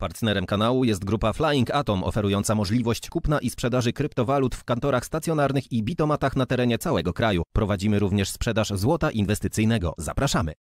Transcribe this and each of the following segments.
Partnerem kanału jest grupa Flying Atom oferująca możliwość kupna i sprzedaży kryptowalut w kantorach stacjonarnych i bitomatach na terenie całego kraju. Prowadzimy również sprzedaż złota inwestycyjnego. Zapraszamy!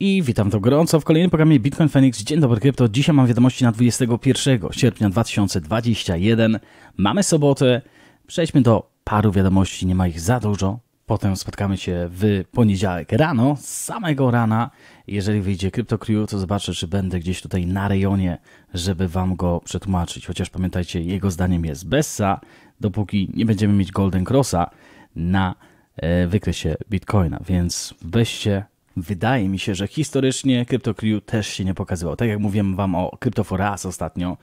I witam to gorąco w kolejnym programie Bitcoin Phoenix. Dzień dobry krypto. Dzisiaj mam wiadomości na 21 sierpnia 2021. Mamy sobotę. Przejdźmy do paru wiadomości, nie ma ich za dużo. Potem spotkamy się w poniedziałek rano, z samego rana. Jeżeli wyjdzie CryptoCrew, to zobaczę, czy będę gdzieś tutaj na rejonie, żeby wam go przetłumaczyć. Chociaż pamiętajcie, jego zdaniem jest Bessa, dopóki nie będziemy mieć Golden Crossa na e, wykresie Bitcoina. Więc weźcie Wydaje mi się, że historycznie CryptoCrew też się nie pokazywał. Tak jak mówiłem wam o CryptoForas ostatnio,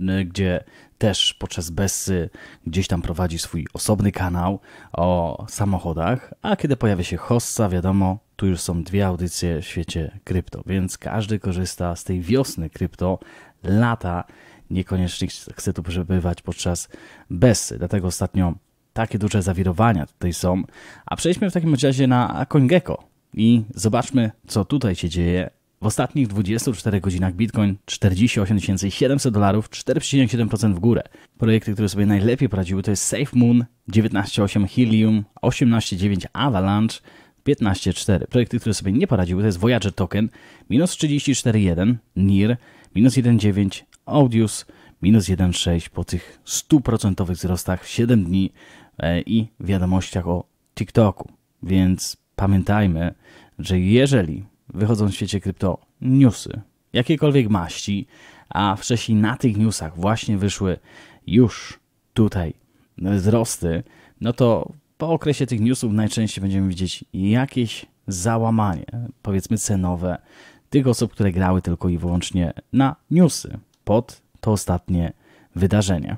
e, gdzie też podczas Bessy gdzieś tam prowadzi swój osobny kanał o samochodach, a kiedy pojawia się Hossa, wiadomo, tu już są dwie audycje w świecie krypto, więc każdy korzysta z tej wiosny krypto, lata, niekoniecznie chce tu przebywać podczas Bessy, dlatego ostatnio takie duże zawirowania tutaj są, a przejdźmy w takim razie na CoinGecko i zobaczmy, co tutaj się dzieje w ostatnich 24 godzinach Bitcoin 48 700 dolarów, 4,7% w górę. Projekty, które sobie najlepiej poradziły to jest SafeMoon, 19.8 Helium, 18.9 Avalanche, 15.4. Projekty, które sobie nie poradziły to jest Voyager Token, minus 34.1, NIR, minus 1.9, Audius, minus 1.6 po tych 100% wzrostach w 7 dni e, i wiadomościach o TikToku. Więc pamiętajmy, że jeżeli wychodzą w świecie krypto newsy jakiejkolwiek maści, a wcześniej na tych newsach właśnie wyszły już tutaj wzrosty, no to po okresie tych newsów najczęściej będziemy widzieć jakieś załamanie, powiedzmy cenowe, tych osób, które grały tylko i wyłącznie na newsy pod to ostatnie wydarzenie.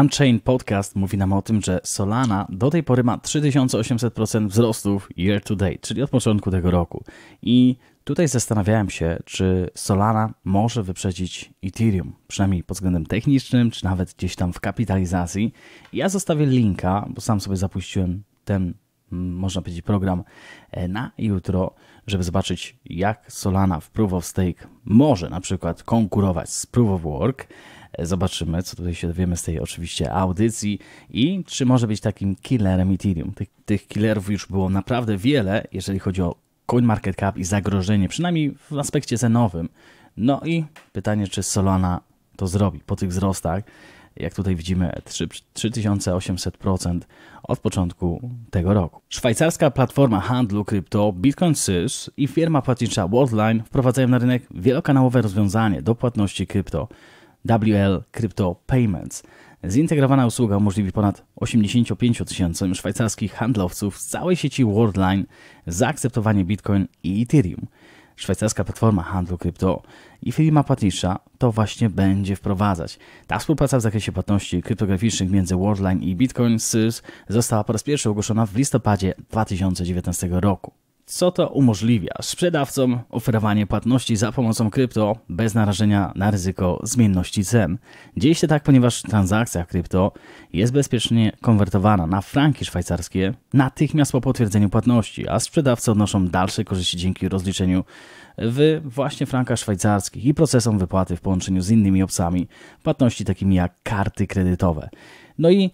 Unchained Podcast mówi nam o tym, że Solana do tej pory ma 3800% wzrostów year to date, czyli od początku tego roku. I tutaj zastanawiałem się, czy Solana może wyprzedzić Ethereum, przynajmniej pod względem technicznym, czy nawet gdzieś tam w kapitalizacji. Ja zostawię linka, bo sam sobie zapuściłem ten, można powiedzieć, program e, na jutro, żeby zobaczyć, jak Solana w Proof of Stake może na przykład konkurować z Proof of Work. Zobaczymy, co tutaj się dowiemy z tej oczywiście audycji i czy może być takim killerem Ethereum. Tych, tych killerów już było naprawdę wiele, jeżeli chodzi o CoinMarketCap i zagrożenie, przynajmniej w aspekcie cenowym. No i pytanie, czy Solana to zrobi po tych wzrostach jak tutaj widzimy, 3800% od początku tego roku. Szwajcarska platforma handlu krypto Bitcoin Sys i firma płatnicza Worldline wprowadzają na rynek wielokanałowe rozwiązanie do płatności krypto. WL Crypto Payments. Zintegrowana usługa umożliwi ponad 85 tysiącom szwajcarskich handlowców z całej sieci Worldline zaakceptowanie Bitcoin i Ethereum. Szwajcarska platforma handlu krypto i firma Patricia to właśnie będzie wprowadzać. Ta współpraca w zakresie płatności kryptograficznych między Worldline i Bitcoin SYS y została po raz pierwszy ogłoszona w listopadzie 2019 roku co to umożliwia sprzedawcom oferowanie płatności za pomocą krypto bez narażenia na ryzyko zmienności cen. Dzieje się tak, ponieważ transakcja krypto jest bezpiecznie konwertowana na franki szwajcarskie natychmiast po potwierdzeniu płatności, a sprzedawcy odnoszą dalsze korzyści dzięki rozliczeniu w właśnie frankach szwajcarskich i procesom wypłaty w połączeniu z innymi opcjami płatności takimi jak karty kredytowe. No i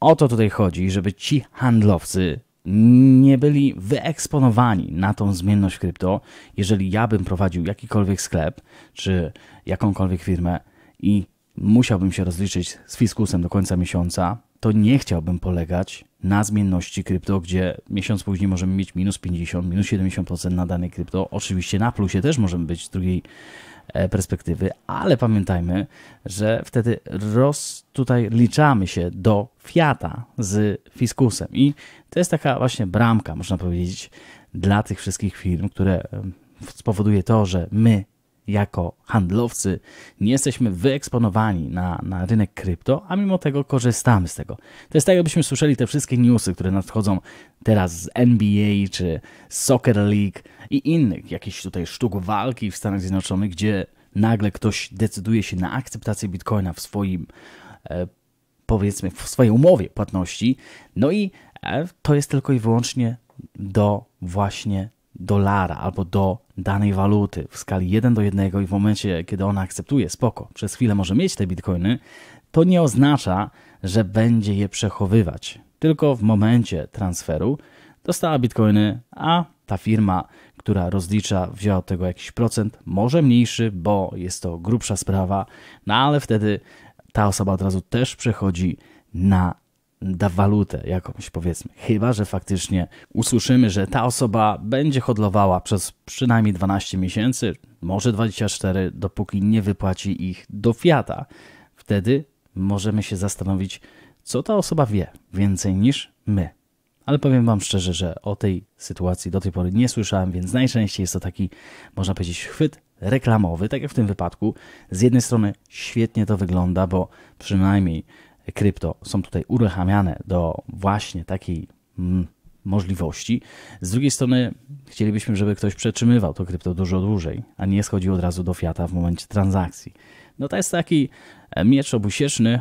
o to tutaj chodzi, żeby ci handlowcy nie byli wyeksponowani na tą zmienność krypto, jeżeli ja bym prowadził jakikolwiek sklep czy jakąkolwiek firmę i musiałbym się rozliczyć z fiskusem do końca miesiąca, to nie chciałbym polegać na zmienności krypto, gdzie miesiąc później możemy mieć minus 50, minus 70% na danej krypto. Oczywiście na plusie też możemy być z drugiej E, perspektywy, ale pamiętajmy, że wtedy roz tutaj liczamy się do Fiata z fiskusem i to jest taka właśnie bramka, można powiedzieć, dla tych wszystkich firm, które spowoduje to, że my jako handlowcy nie jesteśmy wyeksponowani na, na rynek krypto, a mimo tego korzystamy z tego. To jest tak, jakbyśmy słyszeli te wszystkie newsy, które nadchodzą teraz z NBA czy Soccer League i innych jakichś tutaj sztuk walki w Stanach Zjednoczonych, gdzie nagle ktoś decyduje się na akceptację bitcoina w swoim, e, powiedzmy, w swojej umowie płatności. No i e, to jest tylko i wyłącznie do właśnie dolara albo do danej waluty w skali 1 do 1 i w momencie, kiedy ona akceptuje, spoko, przez chwilę może mieć te bitcoiny, to nie oznacza, że będzie je przechowywać. Tylko w momencie transferu dostała bitcoiny, a ta firma, która rozlicza, wzięła od tego jakiś procent, może mniejszy, bo jest to grubsza sprawa, no ale wtedy ta osoba od razu też przechodzi na da walutę jakąś, powiedzmy. Chyba, że faktycznie usłyszymy, że ta osoba będzie hodlowała przez przynajmniej 12 miesięcy, może 24, dopóki nie wypłaci ich do fiata. Wtedy możemy się zastanowić, co ta osoba wie więcej niż my. Ale powiem Wam szczerze, że o tej sytuacji do tej pory nie słyszałem, więc najczęściej jest to taki, można powiedzieć, chwyt reklamowy, tak jak w tym wypadku. Z jednej strony świetnie to wygląda, bo przynajmniej krypto są tutaj uruchamiane do właśnie takiej mm, możliwości. Z drugiej strony chcielibyśmy, żeby ktoś przetrzymywał to krypto dużo dłużej, a nie schodził od razu do fiata w momencie transakcji. No to jest taki e, miecz obusieczny,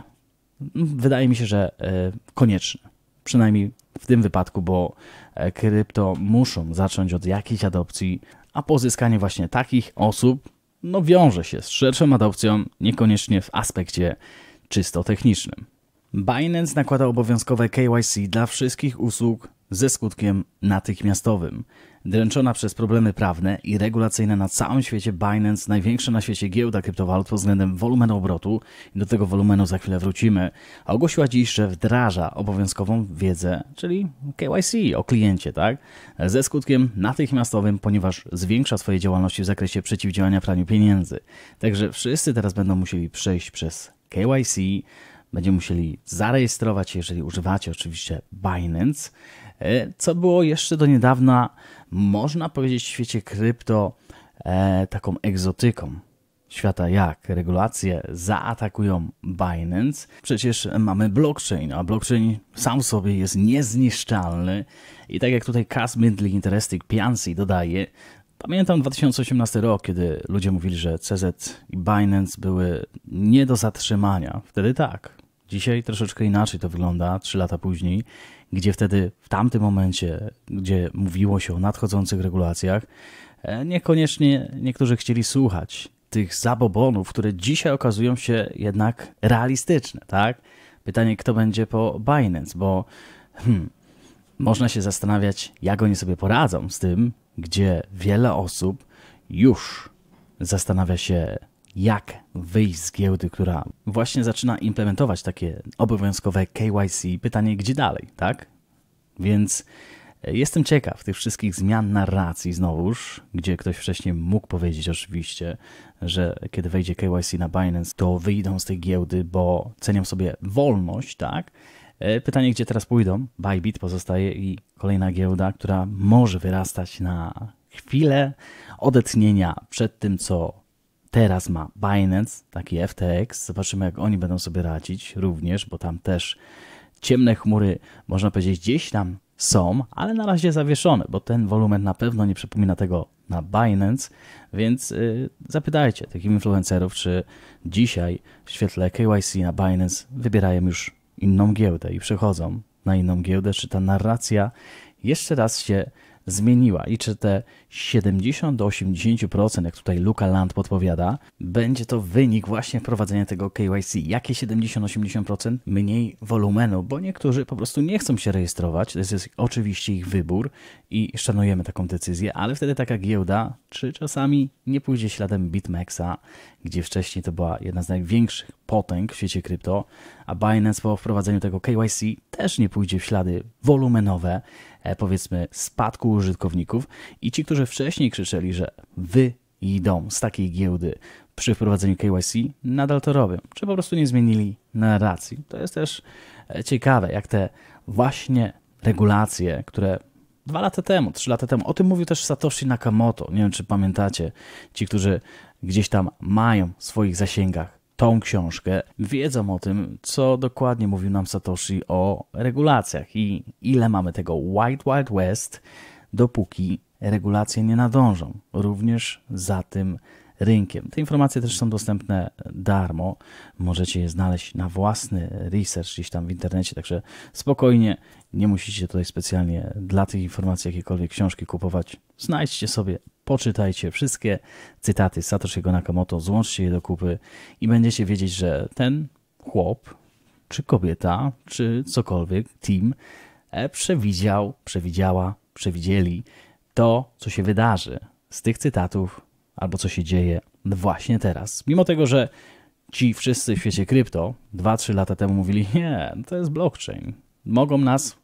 wydaje mi się, że e, konieczny. Przynajmniej w tym wypadku, bo e, krypto muszą zacząć od jakiejś adopcji, a pozyskanie właśnie takich osób no, wiąże się z szerszą adopcją, niekoniecznie w aspekcie czysto technicznym. Binance nakłada obowiązkowe KYC dla wszystkich usług ze skutkiem natychmiastowym. Dręczona przez problemy prawne i regulacyjne na całym świecie Binance, największa na świecie giełda kryptowalut pod względem wolumenu obrotu, i do tego wolumenu za chwilę wrócimy, ogłosiła dziś, że wdraża obowiązkową wiedzę, czyli KYC o kliencie, tak? Ze skutkiem natychmiastowym, ponieważ zwiększa swoje działalności w zakresie przeciwdziałania praniu pieniędzy. Także wszyscy teraz będą musieli przejść przez KYC, Będziemy musieli zarejestrować, jeżeli używacie oczywiście Binance, e, co było jeszcze do niedawna, można powiedzieć, w świecie krypto e, taką egzotyką świata jak regulacje zaatakują Binance. Przecież mamy blockchain, a blockchain sam sobie jest niezniszczalny. I tak jak tutaj Cass Mindley Interesting Piancy dodaje, pamiętam 2018 rok, kiedy ludzie mówili, że CZ i Binance były nie do zatrzymania. Wtedy tak, Dzisiaj troszeczkę inaczej to wygląda, trzy lata później, gdzie wtedy, w tamtym momencie, gdzie mówiło się o nadchodzących regulacjach, e, niekoniecznie niektórzy chcieli słuchać tych zabobonów, które dzisiaj okazują się jednak realistyczne, tak? Pytanie, kto będzie po Binance, bo hmm, można się zastanawiać, jak oni sobie poradzą z tym, gdzie wiele osób już zastanawia się, jak wyjść z giełdy, która właśnie zaczyna implementować takie obowiązkowe KYC, pytanie gdzie dalej, tak? Więc e, jestem ciekaw tych wszystkich zmian narracji znowuż, gdzie ktoś wcześniej mógł powiedzieć oczywiście, że kiedy wejdzie KYC na Binance, to wyjdą z tej giełdy, bo cenią sobie wolność, tak? E, pytanie, gdzie teraz pójdą? Bybit pozostaje i kolejna giełda, która może wyrastać na chwilę odetnienia przed tym, co Teraz ma Binance, taki FTX. Zobaczymy, jak oni będą sobie radzić również, bo tam też ciemne chmury, można powiedzieć, gdzieś tam są, ale na razie zawieszone, bo ten wolumen na pewno nie przypomina tego na Binance, więc yy, zapytajcie takich influencerów, czy dzisiaj w świetle KYC na Binance wybierają już inną giełdę i przechodzą na inną giełdę, czy ta narracja jeszcze raz się zmieniła i czy te 70 do 80%, jak tutaj Luka Land podpowiada, będzie to wynik właśnie wprowadzenia tego KYC. Jakie 70-80% mniej wolumenu, bo niektórzy po prostu nie chcą się rejestrować, to jest oczywiście ich wybór i szanujemy taką decyzję, ale wtedy taka giełda, czy czasami nie pójdzie śladem BitMEXa, gdzie wcześniej to była jedna z największych potęg w świecie krypto, a Binance po wprowadzeniu tego KYC też nie pójdzie w ślady wolumenowe, e, powiedzmy spadku użytkowników i ci, którzy którzy wcześniej krzyczeli, że wy idą z takiej giełdy przy wprowadzeniu KYC, nadal to robią. Czy po prostu nie zmienili narracji. To jest też e, ciekawe, jak te właśnie regulacje, które dwa lata temu, trzy lata temu, o tym mówił też Satoshi Nakamoto. Nie wiem, czy pamiętacie, ci, którzy gdzieś tam mają w swoich zasięgach tą książkę, wiedzą o tym, co dokładnie mówił nam Satoshi o regulacjach i ile mamy tego White Wild West, dopóki regulacje nie nadążą również za tym rynkiem. Te informacje też są dostępne darmo. Możecie je znaleźć na własny research gdzieś tam w internecie, także spokojnie, nie musicie tutaj specjalnie dla tych informacji jakiekolwiek książki kupować. Znajdźcie sobie, poczytajcie wszystkie cytaty Satoshi'ego Nakamoto, złączcie je do kupy i będziecie wiedzieć, że ten chłop, czy kobieta, czy cokolwiek, team, e, przewidział, przewidziała, przewidzieli to, co się wydarzy z tych cytatów albo co się dzieje właśnie teraz. Mimo tego, że ci wszyscy w świecie krypto 2-3 lata temu mówili, nie, to jest blockchain. Mogą nas,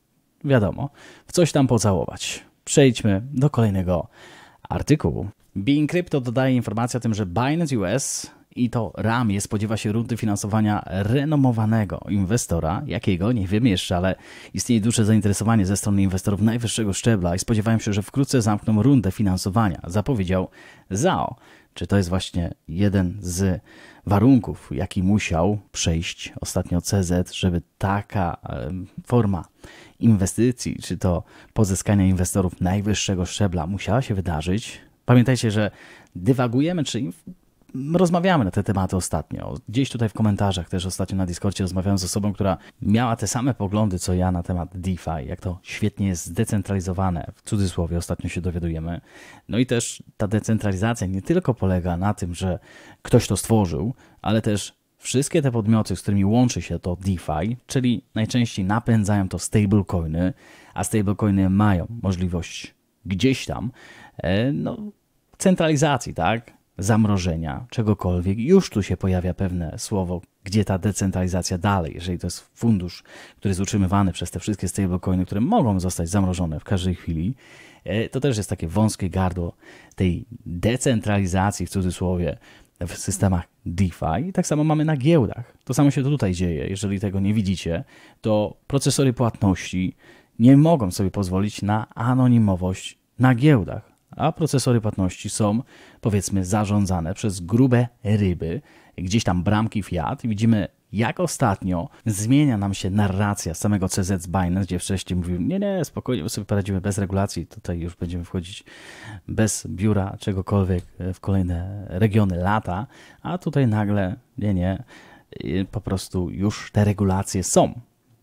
wiadomo, w coś tam pocałować. Przejdźmy do kolejnego artykułu. Being Crypto dodaje informację o tym, że Binance US i to ramie spodziewa się rundy finansowania renomowanego inwestora, jakiego nie wiem jeszcze, ale istnieje duże zainteresowanie ze strony inwestorów najwyższego szczebla i spodziewają się, że wkrótce zamkną rundę finansowania, zapowiedział ZAO. Czy to jest właśnie jeden z warunków, jaki musiał przejść ostatnio CZ, żeby taka forma inwestycji, czy to pozyskania inwestorów najwyższego szczebla musiała się wydarzyć? Pamiętajcie, że dywagujemy, czy rozmawiamy na te tematy ostatnio. Gdzieś tutaj w komentarzach też ostatnio na Discordzie rozmawiałem z osobą, która miała te same poglądy co ja na temat DeFi, jak to świetnie jest zdecentralizowane, w cudzysłowie ostatnio się dowiadujemy. No i też ta decentralizacja nie tylko polega na tym, że ktoś to stworzył, ale też Wszystkie te podmioty, z którymi łączy się to DeFi, czyli najczęściej napędzają to stablecoiny, a stablecoiny mają możliwość gdzieś tam e, no, centralizacji, tak? zamrożenia, czegokolwiek, już tu się pojawia pewne słowo, gdzie ta decentralizacja dalej, jeżeli to jest fundusz, który jest utrzymywany przez te wszystkie stablecoiny, które mogą zostać zamrożone w każdej chwili, e, to też jest takie wąskie gardło tej decentralizacji w cudzysłowie w systemach DeFi. Tak samo mamy na giełdach. To samo się tutaj dzieje. Jeżeli tego nie widzicie, to procesory płatności nie mogą sobie pozwolić na anonimowość na giełdach a procesory płatności są, powiedzmy, zarządzane przez grube ryby, gdzieś tam bramki Fiat. Widzimy, jak ostatnio zmienia nam się narracja samego CZ Binance, gdzie wcześniej mówił, nie, nie, spokojnie, my sobie poradzimy bez regulacji, tutaj już będziemy wchodzić bez biura czegokolwiek w kolejne regiony lata, a tutaj nagle, nie, nie, y, po prostu już te regulacje są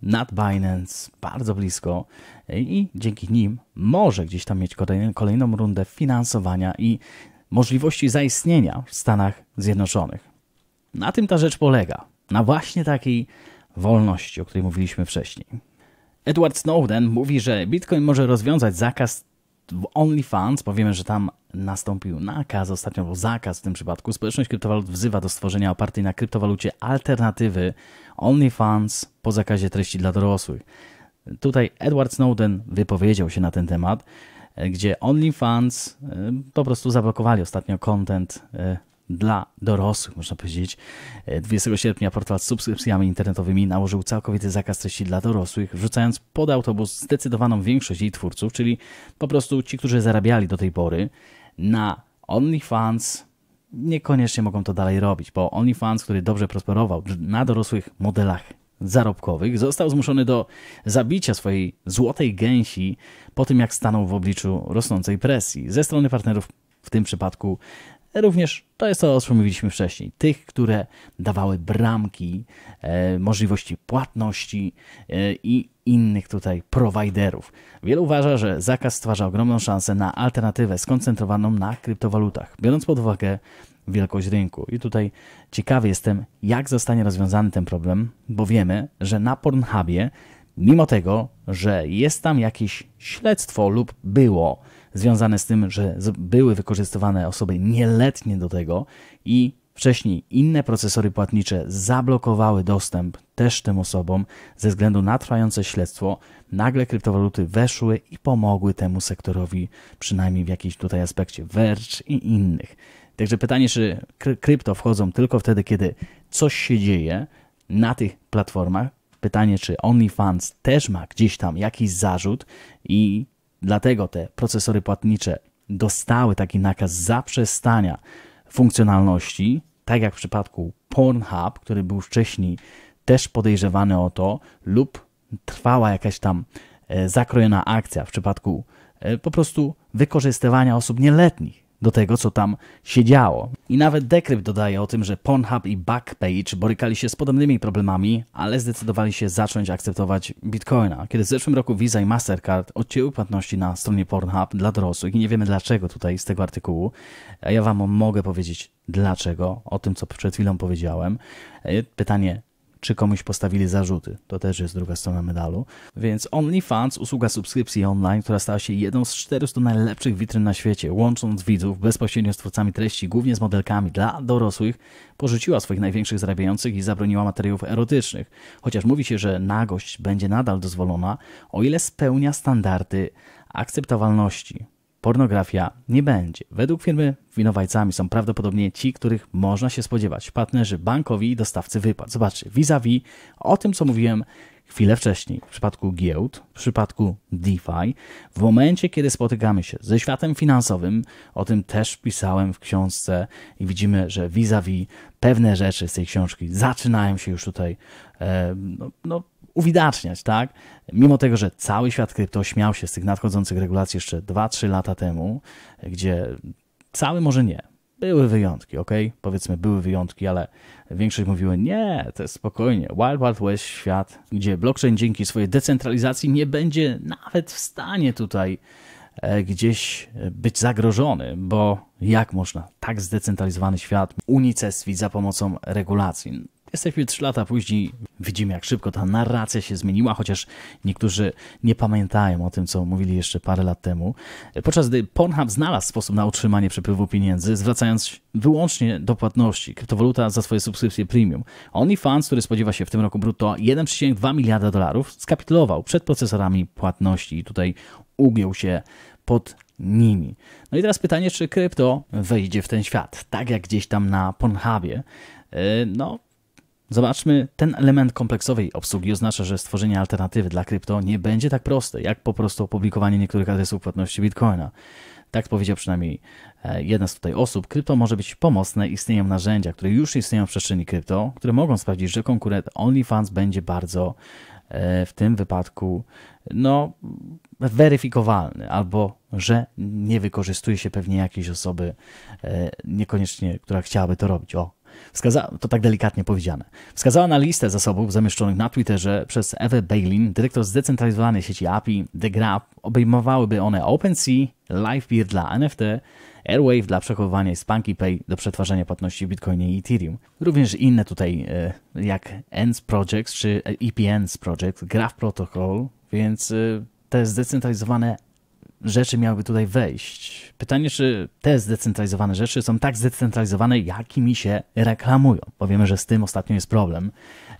nad Binance, bardzo blisko i dzięki nim może gdzieś tam mieć kolejną rundę finansowania i możliwości zaistnienia w Stanach Zjednoczonych. Na tym ta rzecz polega, na właśnie takiej wolności, o której mówiliśmy wcześniej. Edward Snowden mówi, że Bitcoin może rozwiązać zakaz w OnlyFans, powiemy, że tam nastąpił nakaz ostatnio, był zakaz w tym przypadku, społeczność kryptowalut wzywa do stworzenia opartej na kryptowalucie alternatywy OnlyFans po zakazie treści dla dorosłych. Tutaj Edward Snowden wypowiedział się na ten temat, e, gdzie OnlyFans e, po prostu zablokowali ostatnio content e, dla dorosłych, można powiedzieć. 20 e, sierpnia portal z subskrypcjami internetowymi nałożył całkowity zakaz treści dla dorosłych, wrzucając pod autobus zdecydowaną większość jej twórców, czyli po prostu ci, którzy zarabiali do tej pory na OnlyFans, niekoniecznie mogą to dalej robić, bo OnlyFans, który dobrze prosperował na dorosłych modelach zarobkowych, został zmuszony do zabicia swojej złotej gęsi po tym, jak stanął w obliczu rosnącej presji ze strony partnerów, w tym przypadku Również to jest to, o czym mówiliśmy wcześniej. Tych, które dawały bramki, e, możliwości płatności e, i innych tutaj prowajderów. Wielu uważa, że zakaz stwarza ogromną szansę na alternatywę skoncentrowaną na kryptowalutach, biorąc pod uwagę wielkość rynku. I tutaj ciekawy jestem, jak zostanie rozwiązany ten problem, bo wiemy, że na Pornhubie, mimo tego, że jest tam jakieś śledztwo lub było związane z tym, że były wykorzystywane osoby nieletnie do tego i Wcześniej inne procesory płatnicze zablokowały dostęp też tym osobom ze względu na trwające śledztwo. Nagle kryptowaluty weszły i pomogły temu sektorowi, przynajmniej w jakiejś tutaj aspekcie Verge i innych. Także pytanie, czy krypto wchodzą tylko wtedy, kiedy coś się dzieje na tych platformach. Pytanie, czy OnlyFans też ma gdzieś tam jakiś zarzut i Dlatego te procesory płatnicze dostały taki nakaz zaprzestania funkcjonalności, tak jak w przypadku Pornhub, który był wcześniej też podejrzewany o to, lub trwała jakaś tam e, zakrojona akcja w przypadku e, po prostu wykorzystywania osób nieletnich do tego, co tam się działo. I nawet Decrypt dodaje o tym, że Pornhub i Backpage borykali się z podobnymi problemami, ale zdecydowali się zacząć akceptować Bitcoina. Kiedy w zeszłym roku Visa i Mastercard odcięły płatności na stronie Pornhub dla dorosłych i nie wiemy dlaczego tutaj z tego artykułu, ja Wam mogę powiedzieć dlaczego, o tym co przed chwilą powiedziałem. E, pytanie, czy komuś postawili zarzuty. To też jest druga strona medalu. Więc OnlyFans, usługa subskrypcji online, która stała się jedną z 400 najlepszych witryn na świecie, łącząc widzów bezpośrednio z twórcami treści, głównie z modelkami dla dorosłych, porzuciła swoich największych zarabiających i zabroniła materiałów erotycznych. Chociaż mówi się, że nagość będzie nadal dozwolona, o ile spełnia standardy akceptowalności pornografia nie będzie. Według firmy winowajcami są prawdopodobnie ci, których można się spodziewać, partnerzy bankowi i dostawcy wypłat. Zobaczcie, vis-a-vis o tym, co mówiłem chwilę wcześniej, w przypadku giełd, w przypadku DeFi, w momencie, kiedy spotykamy się ze światem finansowym, o tym też pisałem w książce i widzimy, że vis-a-vis pewne rzeczy z tej książki zaczynają się już tutaj e, no, no uwidaczniać, tak? Mimo tego, że cały świat krypto śmiał się z tych nadchodzących regulacji jeszcze 2-3 lata temu, gdzie cały może nie, były wyjątki, ok? Powiedzmy, były wyjątki, ale większość mówiły, nie, to jest spokojnie. Wild Wild West świat, gdzie blockchain dzięki swojej decentralizacji nie będzie nawet w stanie tutaj e, gdzieś być zagrożony, bo jak można tak zdecentralizowany świat unicestwić za pomocą regulacji? Jesteśmy trzy lata później, widzimy jak szybko ta narracja się zmieniła, chociaż niektórzy nie pamiętają o tym, co mówili jeszcze parę lat temu. Podczas gdy Pornhub znalazł sposób na utrzymanie przepływu pieniędzy, zwracając wyłącznie do płatności, kryptowaluta za swoje subskrypcje premium. OnlyFans, który spodziewa się w tym roku brutto 1,2 miliarda dolarów, skapitulował przed procesorami płatności i tutaj ugiął się pod nimi. No i teraz pytanie, czy krypto wejdzie w ten świat, tak jak gdzieś tam na Pornhubie. E, no, Zobaczmy, ten element kompleksowej obsługi oznacza, że stworzenie alternatywy dla krypto nie będzie tak proste, jak po prostu opublikowanie niektórych adresów płatności Bitcoina. Tak powiedział przynajmniej e, jedna z tutaj osób, krypto może być pomocne, istnieją narzędzia, które już istnieją w przestrzeni krypto, które mogą sprawdzić, że konkurent OnlyFans będzie bardzo e, w tym wypadku no, weryfikowalny, albo że nie wykorzystuje się pewnie jakiejś osoby, e, niekoniecznie, która chciałaby to robić. O, Wskaza to tak delikatnie powiedziane. Wskazała na listę zasobów zamieszczonych na Twitterze przez Ewę Bailin, dyrektor zdecentralizowanej sieci API The Graph. Obejmowałyby one OpenSea, Livepeer dla NFT, Airwave dla przechowywania Spunky Pay do przetwarzania płatności w Bitcoinie i Ethereum. Również inne tutaj e, jak ENS Projects czy EPNs e Project, Graph Protocol, więc e, te zdecentralizowane rzeczy miałyby tutaj wejść. Pytanie, czy te zdecentralizowane rzeczy są tak zdecentralizowane, jakimi się reklamują, bo wiemy, że z tym ostatnio jest problem.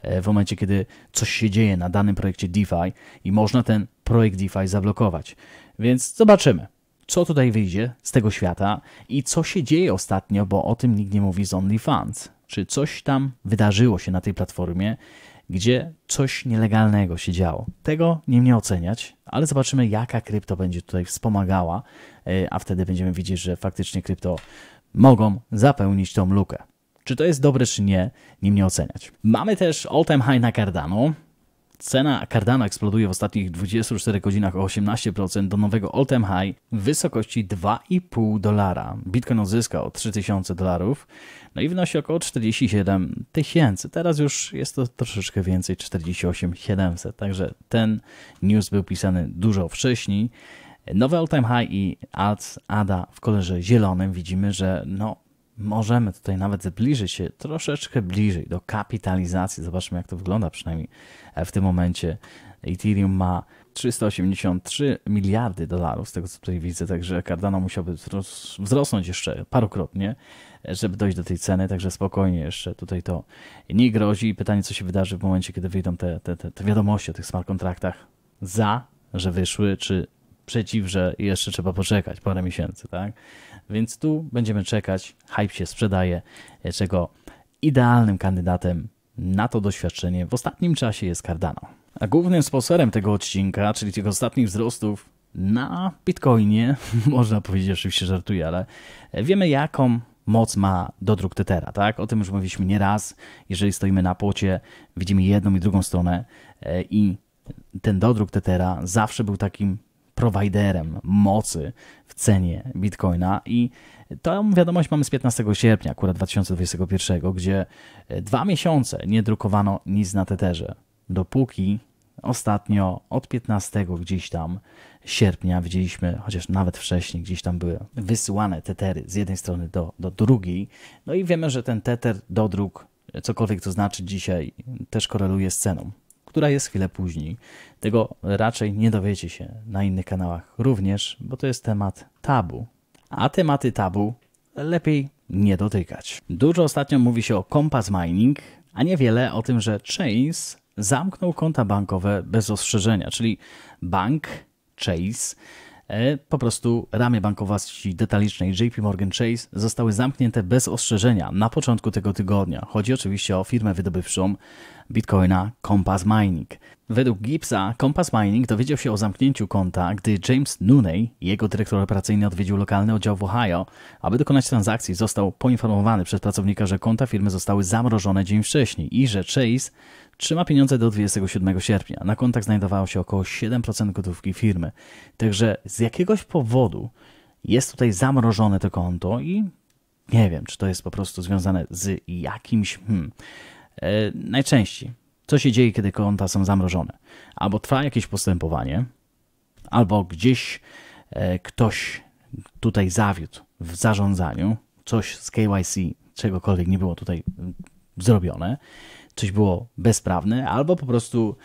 E, w momencie, kiedy coś się dzieje na danym projekcie DeFi i można ten projekt DeFi zablokować. Więc zobaczymy, co tutaj wyjdzie z tego świata i co się dzieje ostatnio, bo o tym nikt nie mówi z OnlyFans. Czy coś tam wydarzyło się na tej platformie, gdzie coś nielegalnego się działo. Tego nie mnie oceniać, ale zobaczymy, jaka krypto będzie tutaj wspomagała, e, a wtedy będziemy widzieć, że faktycznie krypto mogą zapełnić tą lukę. Czy to jest dobre, czy nie, nie mnie oceniać. Mamy też all time high na Cardano. Cena Cardano eksploduje w ostatnich 24 godzinach o 18% do nowego all-time high w wysokości 2,5 dolara. Bitcoin odzyskał 3000 dolarów, no i wynosi około 47 tysięcy. Teraz już jest to troszeczkę więcej, 48 700. Także ten news był pisany dużo wcześniej. Nowe all-time high i alt ADA w kolorze zielonym widzimy, że no możemy tutaj nawet zbliżyć się troszeczkę bliżej do kapitalizacji. Zobaczmy, jak to wygląda przynajmniej e, w tym momencie. Ethereum ma 383 miliardy dolarów, z tego co tutaj widzę, także Cardano musiałby wzrosnąć jeszcze parukrotnie, e, żeby dojść do tej ceny, także spokojnie jeszcze tutaj to nie grozi. Pytanie, co się wydarzy w momencie, kiedy wyjdą te, te, te wiadomości o tych smart kontraktach za, że wyszły, czy przeciw, że jeszcze trzeba poczekać parę miesięcy, tak? Więc tu będziemy czekać. Hype się sprzedaje, e, czego idealnym kandydatem na to doświadczenie w ostatnim czasie jest Cardano. A głównym sponsorem tego odcinka, czyli tych ostatnich wzrostów na Bitcoinie, można powiedzieć, oczywiście żartuję, ale e, wiemy jaką moc ma dodruk Tetera, tak? O tym już mówiliśmy nieraz. Jeżeli stoimy na płocie, widzimy jedną i drugą stronę e, i ten dodruk Tetera zawsze był takim prowajderem mocy w cenie bitcoina i tą wiadomość mamy z 15 sierpnia akurat 2021, gdzie e, dwa miesiące nie drukowano nic na Tetherze, dopóki ostatnio od 15 gdzieś tam sierpnia widzieliśmy, chociaż nawet wcześniej gdzieś tam były wysyłane tetery z jednej strony do, do drugiej. No i wiemy, że ten teter do druk, e, cokolwiek to znaczy dzisiaj, też koreluje z ceną która jest chwilę później. Tego raczej nie dowiecie się na innych kanałach również, bo to jest temat tabu. A tematy tabu lepiej nie dotykać. Dużo ostatnio mówi się o Compass Mining, a niewiele o tym, że Chase zamknął konta bankowe bez ostrzeżenia, czyli bank Chase e, po prostu ramy bankowości detalicznej JP Morgan Chase zostały zamknięte bez ostrzeżenia na początku tego tygodnia. Chodzi oczywiście o firmę wydobywczą Bitcoina Compass Mining. Według Gibbsa Compass Mining dowiedział się o zamknięciu konta, gdy James Nooney, jego dyrektor operacyjny, odwiedził lokalny oddział w Ohio. Aby dokonać transakcji, został poinformowany przez pracownika, że konta firmy zostały zamrożone dzień wcześniej i że Chase trzyma pieniądze do 27 sierpnia. Na kontach znajdowało się około 7% gotówki firmy. Także z jakiegoś powodu jest tutaj zamrożone to konto i nie wiem, czy to jest po prostu związane z jakimś hmm, E, najczęściej, co się dzieje, kiedy konta są zamrożone? Albo trwa jakieś postępowanie, albo gdzieś e, ktoś tutaj zawiódł w zarządzaniu, coś z KYC, czegokolwiek nie było tutaj mm, zrobione, coś było bezprawne, albo po prostu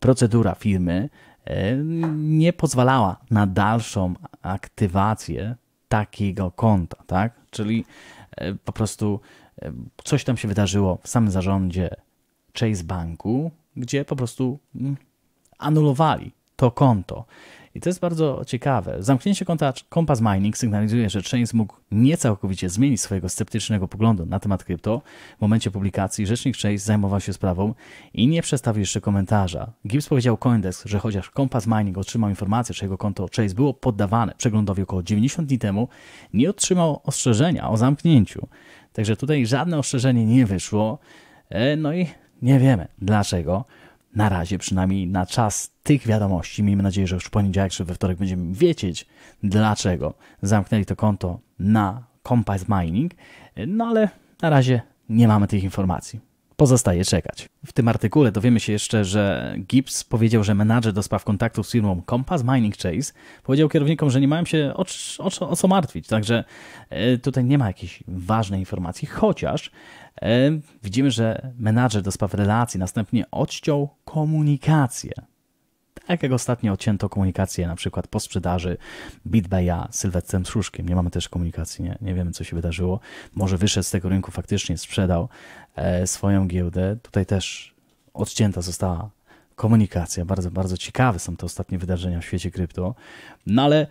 procedura firmy e, nie pozwalała na dalszą aktywację takiego konta, tak? Czyli po prostu Coś tam się wydarzyło w samym zarządzie Chase Banku, gdzie po prostu mm, anulowali to konto. I to jest bardzo ciekawe. Zamknięcie konta Compass Mining sygnalizuje, że Chase mógł niecałkowicie zmienić swojego sceptycznego poglądu na temat krypto. W momencie publikacji rzecznik Chase zajmował się sprawą i nie przestawił jeszcze komentarza. Gibbs powiedział Coindesk, że chociaż Compass Mining otrzymał informację, że jego konto Chase było poddawane przeglądowi około 90 dni temu, nie otrzymał ostrzeżenia o zamknięciu. Także tutaj żadne ostrzeżenie nie wyszło. E, no i nie wiemy dlaczego. Na razie, przynajmniej na czas tych wiadomości, miejmy nadzieję, że już w poniedziałek czy we wtorek będziemy wiedzieć, dlaczego zamknęli to konto na Compass Mining, e, no ale na razie nie mamy tych informacji. Pozostaje czekać. W tym artykule dowiemy się jeszcze, że Gibbs powiedział, że menadżer do spraw kontaktów z firmą Compass Mining Chase powiedział kierownikom, że nie mają się o, o, o co martwić. Także e, tutaj nie ma jakiejś ważnej informacji, chociaż e, widzimy, że menadżer do spraw relacji następnie odciął komunikację tak jak ostatnio odcięto komunikację na przykład po sprzedaży BitBaya z Sylwestrem Szuszkiem. Nie mamy też komunikacji, nie, nie wiemy co się wydarzyło. Może wyszedł z tego rynku, faktycznie sprzedał e, swoją giełdę. Tutaj też odcięta została komunikacja. Bardzo, bardzo ciekawe są te ostatnie wydarzenia w świecie krypto. No ale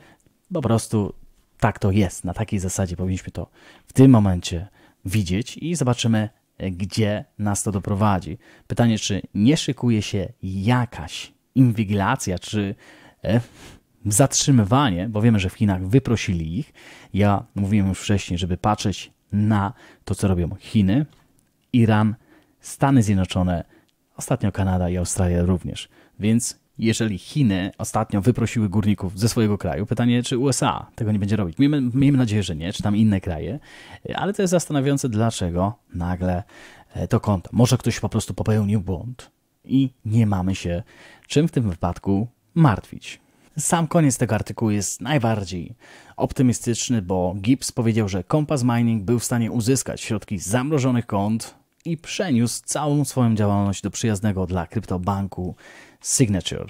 po prostu tak to jest. Na takiej zasadzie powinniśmy to w tym momencie widzieć i zobaczymy, gdzie nas to doprowadzi. Pytanie, czy nie szykuje się jakaś inwigilacja czy e, zatrzymywanie, bo wiemy, że w Chinach wyprosili ich. Ja mówiłem już wcześniej, żeby patrzeć na to, co robią Chiny, Iran, Stany Zjednoczone, ostatnio Kanada i Australia również. Więc jeżeli Chiny ostatnio wyprosiły górników ze swojego kraju, pytanie, czy USA tego nie będzie robić. Miejmy, miejmy nadzieję, że nie, czy tam inne kraje, ale to jest zastanawiające, dlaczego nagle e, to konto. Może ktoś po prostu popełnił błąd, i nie mamy się czym w tym wypadku martwić. Sam koniec tego artykułu jest najbardziej optymistyczny, bo Gibbs powiedział, że Compass Mining był w stanie uzyskać środki z zamrożonych kont i przeniósł całą swoją działalność do przyjaznego dla kryptobanku Signature.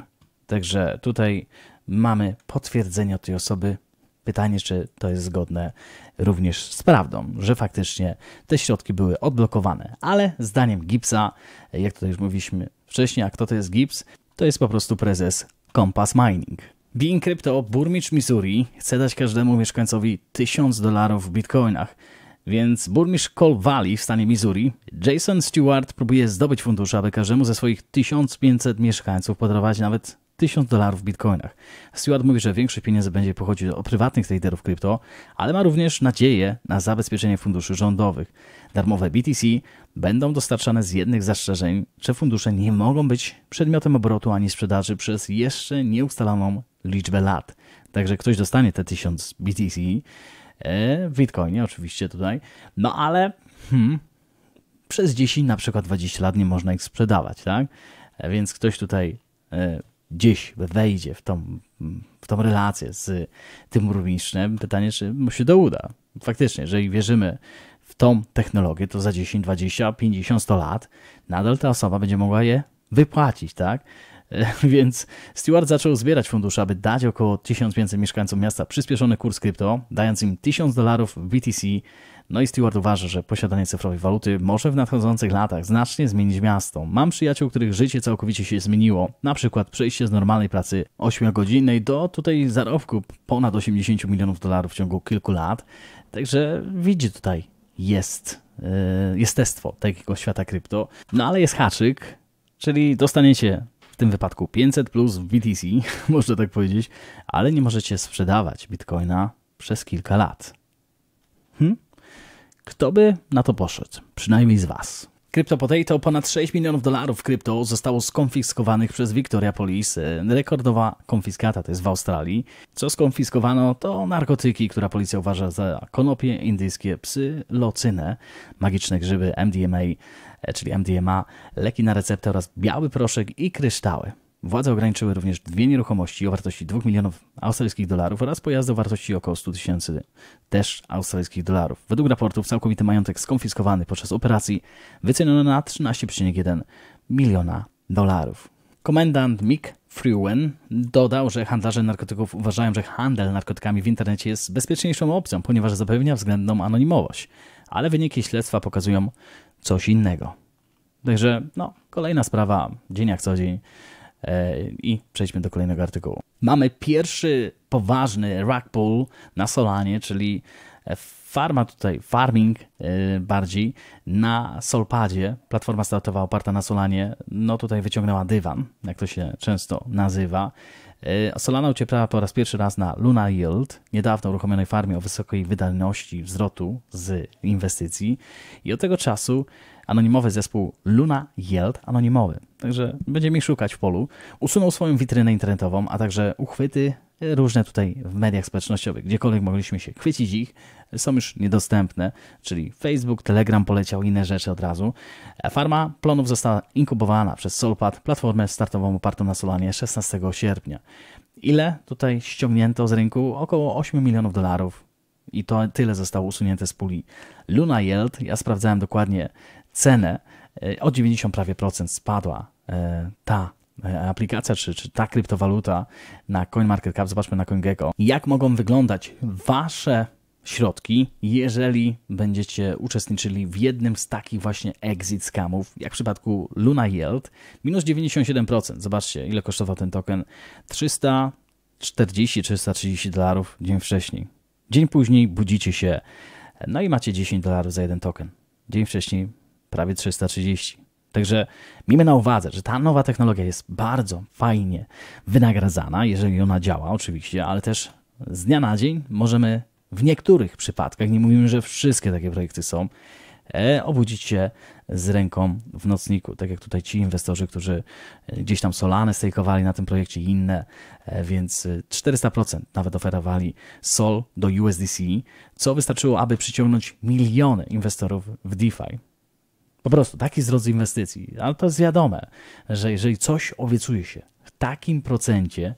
Także tutaj mamy potwierdzenie od tej osoby. Pytanie, czy to jest zgodne również z prawdą, że faktycznie te środki były odblokowane. Ale zdaniem Gibbsa, jak tutaj już mówiliśmy, wcześniej, a kto to jest Gibbs, to jest po prostu prezes Compass Mining. Being Crypto, burmistrz Missouri, chce dać każdemu mieszkańcowi 1000 dolarów w bitcoinach. Więc burmistrz Coal Valley w stanie Missouri, Jason Stewart próbuje zdobyć fundusze, aby każdemu ze swoich 1500 mieszkańców podarować nawet 1000 dolarów w bitcoinach. Stewart mówi, że większość pieniędzy będzie pochodzić od prywatnych traderów krypto, ale ma również nadzieję na zabezpieczenie funduszy rządowych. Darmowe BTC będą dostarczane z jednych zastrzeżeń, że fundusze nie mogą być przedmiotem obrotu ani sprzedaży przez jeszcze nieustaloną liczbę lat. Także ktoś dostanie te 1000 BTC e, w bitcoinie oczywiście tutaj, no ale hmm, przez 10 na przykład 20 lat nie można ich sprzedawać, tak? E, więc ktoś tutaj e, gdzieś wejdzie w tą, w tą relację z tym burmistrzem, pytanie, czy mu się to uda. Faktycznie, jeżeli wierzymy w tą technologię, to za 10, 20, 50, 100 lat nadal ta osoba będzie mogła je wypłacić, tak? Więc Stewart zaczął zbierać fundusze, aby dać około 1500 mieszkańcom miasta przyspieszony kurs krypto, dając im 1000 dolarów BTC. No i Stewart uważa, że posiadanie cyfrowej waluty może w nadchodzących latach znacznie zmienić miasto. Mam przyjaciół, których życie całkowicie się zmieniło. Na przykład przejście z normalnej pracy 8-godzinnej do tutaj zarobku ponad 80 milionów dolarów w ciągu kilku lat. Także widzi tutaj jest e, jestestwo takiego świata krypto. No ale jest haczyk, czyli dostaniecie w tym wypadku 500 plus BTC, można tak powiedzieć, ale nie możecie sprzedawać bitcoina przez kilka lat. Hmm? Kto by na to poszedł? Przynajmniej z Was. Krypto Potato ponad 6 milionów dolarów krypto zostało skonfiskowanych przez Victoria Police. Rekordowa konfiskata to jest w Australii. Co skonfiskowano to narkotyki, które policja uważa za konopie indyjskie, psy, locynę, magiczne grzyby, MDMA, E, czyli MDMA, leki na receptę oraz biały proszek i kryształy. Władze ograniczyły również dwie nieruchomości o wartości 2 milionów australijskich dolarów oraz pojazdy o wartości około 100 tysięcy też australijskich dolarów. Według raportów całkowity majątek skonfiskowany podczas operacji wyceniono na 13,1 miliona dolarów. Komendant Mick Frewen dodał, że handlarze narkotyków uważają, że handel narkotykami w internecie jest bezpieczniejszą opcją, ponieważ zapewnia względną anonimowość ale wyniki śledztwa pokazują coś innego. Także, no, kolejna sprawa, dzień jak co dzień. E, I przejdźmy do kolejnego artykułu. Mamy pierwszy poważny rug pull na Solanie, czyli e, farma tutaj, farming e, bardziej na Solpadzie. Platforma startowa oparta na Solanie, no tutaj wyciągnęła dywan, jak to się często nazywa. E, Solana ucieplała po raz pierwszy raz na Luna Yield, niedawno uruchomionej farmie o wysokiej wydajności wzrotu z inwestycji i od tego czasu anonimowy zespół Luna Yield, anonimowy, także będziemy ich szukać w polu, usunął swoją witrynę internetową, a także uchwyty różne tutaj w mediach społecznościowych, gdziekolwiek mogliśmy się chwycić ich, są już niedostępne, czyli Facebook, Telegram poleciał inne rzeczy od razu. E, farma plonów została inkubowana przez Solpad, platformę startową opartą na Solanie 16 sierpnia. Ile tutaj ściągnięto z rynku? Około 8 milionów dolarów i to tyle zostało usunięte z puli. Luna Yield, ja sprawdzałem dokładnie cenę, e, o 90 prawie procent spadła e, ta E, aplikacja czy, czy ta kryptowaluta na CoinMarketCap, zobaczmy na CoinGecko, jak mogą wyglądać wasze środki, jeżeli będziecie uczestniczyli w jednym z takich właśnie exit scamów, jak w przypadku Luna Yield, minus 97%. Zobaczcie, ile kosztował ten token. 340-330 dolarów dzień wcześniej. Dzień później budzicie się, no i macie 10 dolarów za jeden token. Dzień wcześniej prawie 330. Także miejmy na uwadze, że ta nowa technologia jest bardzo fajnie wynagradzana, jeżeli ona działa oczywiście, ale też z dnia na dzień możemy w niektórych przypadkach, nie mówimy, że wszystkie takie projekty są, e, obudzić się z ręką w nocniku. Tak jak tutaj ci inwestorzy, którzy e, gdzieś tam Solane stejkowali na tym projekcie i inne, e, więc 400% nawet oferowali Sol do USDC, co wystarczyło, aby przyciągnąć miliony inwestorów w DeFi. Po prostu taki jest rodzaj inwestycji. Ale to jest wiadome, że jeżeli coś obiecuje się w takim procencie,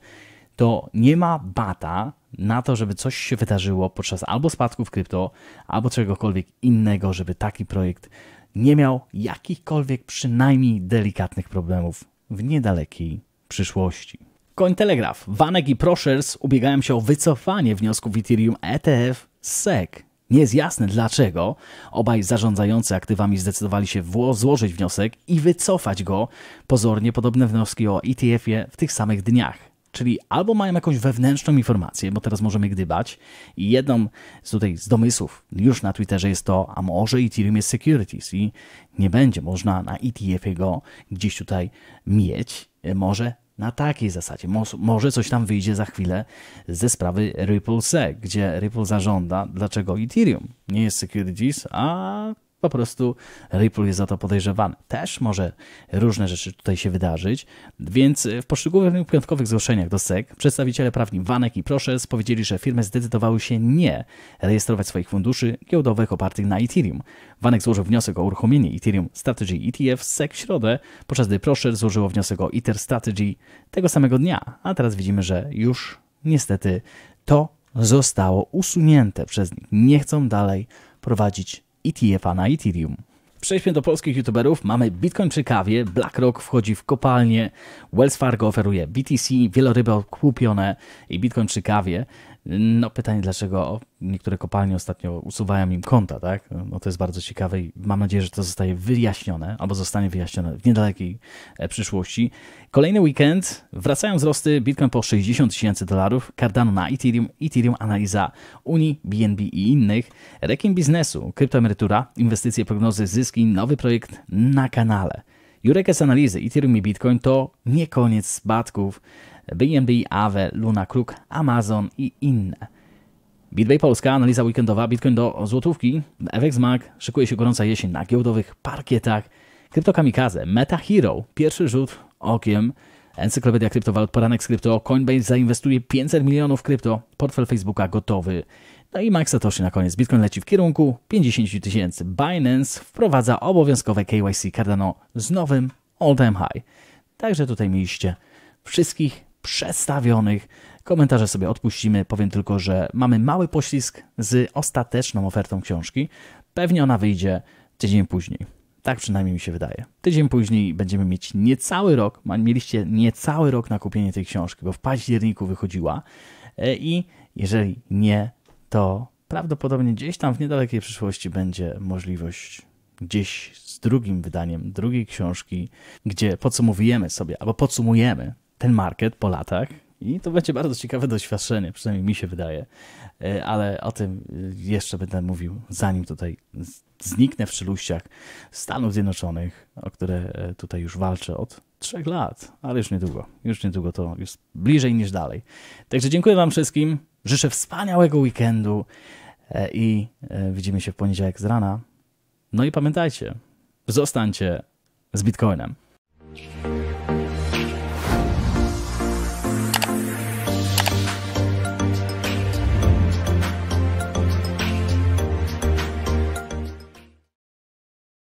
to nie ma bata na to, żeby coś się wydarzyło podczas albo spadków krypto, albo czegokolwiek innego, żeby taki projekt nie miał jakichkolwiek przynajmniej delikatnych problemów w niedalekiej przyszłości. Cointelegraph, Vanek i Proshers ubiegają się o wycofanie wniosków Ethereum ETF z SEC nie jest jasne, dlaczego obaj zarządzający aktywami zdecydowali się złożyć wniosek i wycofać go pozornie podobne wnioski o ETF-ie w tych samych dniach. Czyli albo mają jakąś wewnętrzną informację, bo teraz możemy gdybać, i jedną z tutaj z domysłów już na Twitterze jest to, a może Ethereum jest securities i nie będzie można na ETF-ie go gdzieś tutaj mieć, e, może na takiej zasadzie. Może coś tam wyjdzie za chwilę ze sprawy Ripple SEC, gdzie Ripple zażąda, dlaczego Ethereum nie jest securities, a po prostu Ripple jest za to podejrzewany. Też może różne rzeczy tutaj się wydarzyć, więc e, w poszczególnych piątkowych zgłoszeniach do SEC przedstawiciele prawni Vanek i Proszes powiedzieli, że firmy zdecydowały się nie rejestrować swoich funduszy giełdowych opartych na Ethereum. Vanek złożył wniosek o uruchomienie Ethereum Strategy ETF w SEC w środę, podczas gdy Proszes złożyło wniosek o Ether Strategy tego samego dnia. A teraz widzimy, że już niestety to zostało usunięte przez nich. Nie chcą dalej prowadzić ETF-a na Ethereum. Przejdźmy do polskich youtuberów. Mamy Bitcoin przy kawie, BlackRock wchodzi w kopalnię, Wells Fargo oferuje BTC, wieloryby kupione i Bitcoin przy kawie. No pytanie, dlaczego niektóre kopalnie ostatnio usuwają im konta, tak? No to jest bardzo ciekawe i mam nadzieję, że to zostaje wyjaśnione, albo zostanie wyjaśnione w niedalekiej e, przyszłości. Kolejny weekend, wracają wzrosty, Bitcoin po 60 tysięcy dolarów, Cardano na Ethereum, Ethereum analiza Unii, BNB i innych, rekin biznesu, kryptoemerytura, inwestycje, prognozy, zyski, nowy projekt na kanale. Jurekę z analizy Ethereum i Bitcoin to nie koniec spadków. BNB, Awe, Luna Kruk, Amazon i inne. Bitbay Polska, analiza weekendowa, Bitcoin do złotówki, FX Mag, szykuje się gorąca jesień na giełdowych parkietach, kryptokamikaze, Meta Hero, pierwszy rzut okiem, Encyklopedia Kryptowalut, Poranek z Krypto, Coinbase zainwestuje 500 milionów krypto, portfel Facebooka gotowy. No i Max Satoshi na koniec. Bitcoin leci w kierunku 50 tysięcy. Binance wprowadza obowiązkowe KYC Cardano z nowym all-time high. Także tutaj mieliście wszystkich przestawionych. Komentarze sobie odpuścimy. Powiem tylko, że mamy mały poślizg z ostateczną ofertą książki. Pewnie ona wyjdzie tydzień później. Tak przynajmniej mi się wydaje. Tydzień później będziemy mieć niecały rok, mieliście niecały rok na kupienie tej książki, bo w październiku wychodziła. E, I jeżeli nie, to prawdopodobnie gdzieś tam w niedalekiej przyszłości będzie możliwość gdzieś z drugim wydaniem drugiej książki, gdzie podsumowujemy sobie albo podsumujemy ten market po latach i to będzie bardzo ciekawe doświadczenie, przynajmniej mi się wydaje, e, ale o tym e, jeszcze będę mówił, zanim tutaj zniknę w czeluściach Stanów Zjednoczonych, o które e, tutaj już walczę od trzech lat, ale już niedługo, już niedługo to jest bliżej niż dalej. Także dziękuję Wam wszystkim, życzę wspaniałego weekendu i widzimy się w poniedziałek z rana. No i pamiętajcie, zostańcie z Bitcoinem.